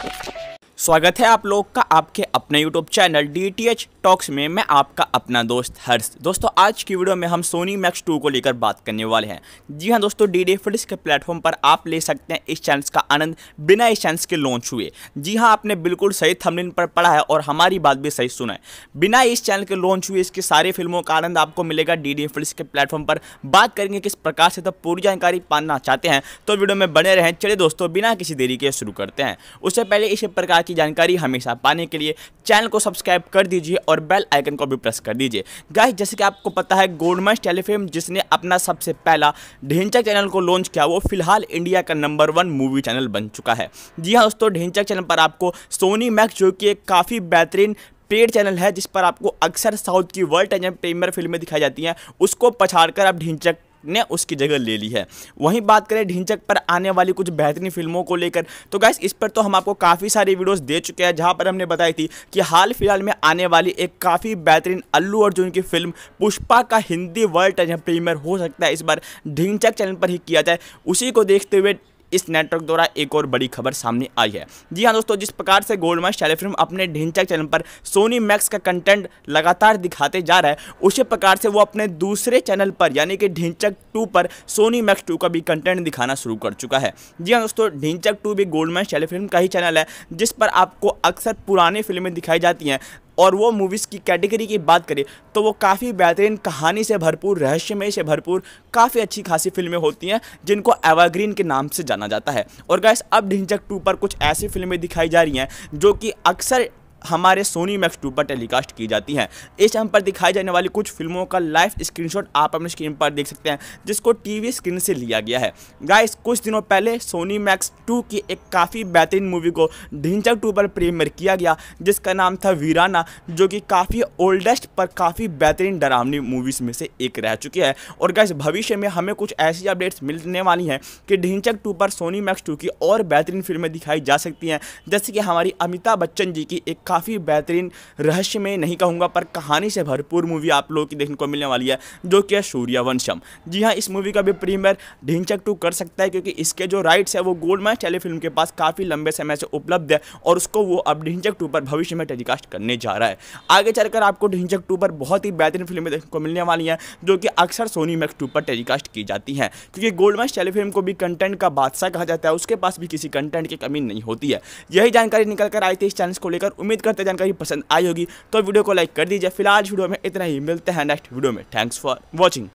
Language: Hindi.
Thank you. स्वागत है आप लोग का आपके अपने YouTube channel D T H talks में मैं आपका अपना दोस्त हर्ष दोस्तों आज की वीडियो में हम सोनी मैक्स 2 को लेकर बात करने वाले हैं जी हाँ दोस्तों डी डी फिल्स के प्लेटफॉर्म पर आप ले सकते हैं इस चैनल का आनंद बिना इस चैनल के लॉन्च हुए जी हाँ आपने बिल्कुल सही थमलिन पर पढ़ा है और हमारी बात भी सही सुना है बिना इस चैनल के लॉन्च हुए इसकी सारी फिल्मों का आनंद आपको मिलेगा डी डी के प्लेटफॉर्म पर बात करेंगे किस प्रकार से तो पूरी जानकारी पाना चाहते हैं तो वीडियो में बने रहें चले दोस्तों बिना किसी देरी के शुरू करते हैं उससे पहले इसी प्रकार की जानकारी हमेशा पाने के लिए चैनल को सब्सक्राइब कर दीजिए और बेल आइकन को भी प्रेस कर दीजिए गाइस जैसे कि आपको पता है गोल्डमस्ट टेलीफिल्म जिसने अपना सबसे पहला ढेंचक चैनल को लॉन्च किया वो फिलहाल इंडिया का नंबर वन मूवी चैनल बन चुका है जी हाँ दोस्तों ढेंचक चैनल पर आपको सोनी मैक्स जो कि एक काफ़ी बेहतरीन पेड चैनल है जिस पर आपको अक्सर साउथ की वर्ल्ड टाइम प्रीमियर फिल्में दिखाई जाती हैं उसको पछाड़ आप ढिंचक ने उसकी जगह ले ली है वहीं बात करें ढिंचक पर आने वाली कुछ बेहतरीन फिल्मों को लेकर तो गैस इस पर तो हम आपको काफ़ी सारी वीडियोज़ दे चुके हैं जहां पर हमने बताई थी कि हाल फिलहाल में आने वाली एक काफ़ी बेहतरीन अल्लू अर्जुन की फिल्म पुष्पा का हिंदी वर्ल्ड प्रीमियर हो सकता है इस बार ढिंचक चैनल पर ही किया जाए उसी को देखते हुए इस नेटवर्क द्वारा एक और बड़ी खबर सामने आई है जी हाँ दोस्तों जिस प्रकार से गोल्डमन टेलीफिल्म अपने ढिंचक चैनल पर सोनी मैक्स का कंटेंट लगातार दिखाते जा रहा है उसी प्रकार से वो अपने दूसरे चैनल पर यानी कि ढिंचक टू पर सोनी मैक्स टू का भी कंटेंट दिखाना शुरू कर चुका है जी हाँ दोस्तों ढिंचक टू भी गोल्डमैन टेलीफिल्म का ही चैनल है जिस पर आपको अक्सर पुरानी फिल्में दिखाई जाती हैं और वो मूवीज़ की कैटेगरी की बात करें तो वो काफ़ी बेहतरीन कहानी से भरपूर रहस्यमय से भरपूर काफ़ी अच्छी खासी फिल्में होती हैं जिनको एवरग्रीन के नाम से जाना जाता है और गैस अब ढिंचक टू पर कुछ ऐसी फिल्में दिखाई जा रही हैं जो कि अक्सर हमारे सोनी मैक्स टू पर टेलीकास्ट की जाती हैं इस चैनल पर दिखाई जाने वाली कुछ फिल्मों का लाइव स्क्रीनशॉट आप अपने स्क्रीन पर देख सकते हैं जिसको टीवी स्क्रीन से लिया गया है गाइस कुछ दिनों पहले सोनी मैक्स टू की एक काफ़ी बेहतरीन मूवी को ढिंचक टू पर प्रीमियर किया गया जिसका नाम था वीराना जो कि काफ़ी ओल्डेस्ट पर काफ़ी बेहतरीन डरावनी मूवीज़ में से एक रह चुकी है और गाइस भविष्य में हमें कुछ ऐसी अपडेट्स मिलने वाली हैं कि ढिंचक टू पर सोनी मैक्स टू की और बेहतरीन फिल्में दिखाई जा सकती हैं जैसे कि हमारी अमिताभ बच्चन जी की एक काफ़ी बेहतरीन रहस्य में नहीं कहूँगा पर कहानी से भरपूर मूवी आप लोगों की देखने को मिलने वाली है जो कि है सूर्यवंशम जी हाँ इस मूवी का भी प्रीमियर ढिंचक टू कर सकता है क्योंकि इसके जो राइट्स है वो गोल्ड मैच टेलीफिल्म के पास काफ़ी लंबे समय से उपलब्ध है और उसको वो अब ढिंचक टू पर भविष्य में टेलीकास्ट करने जा रहा है आगे चलकर आपको ढिंचक टू पर बहुत ही बेहतरीन फिल्में देखने को मिलने वाली हैं जो कि अक्सर सोनी मैक्स टू पर टेलीकास्ट की जाती हैं क्योंकि गोल्ड मैच टेलीफिल्म को भी कंटेंट का बादशाह कहा जाता है उसके पास भी किसी कंटेंट की कमी नहीं होती है यही जानकारी निकल कर आई थी इस चैनल को लेकर उम्मीद उम्मीद करते जानकारी पसंद आई होगी तो वीडियो को लाइक कर दीजिए फिलहाल वीडियो में इतना ही मिलते हैं नेक्स्ट वीडियो में थैंक्स फॉर वॉचिंग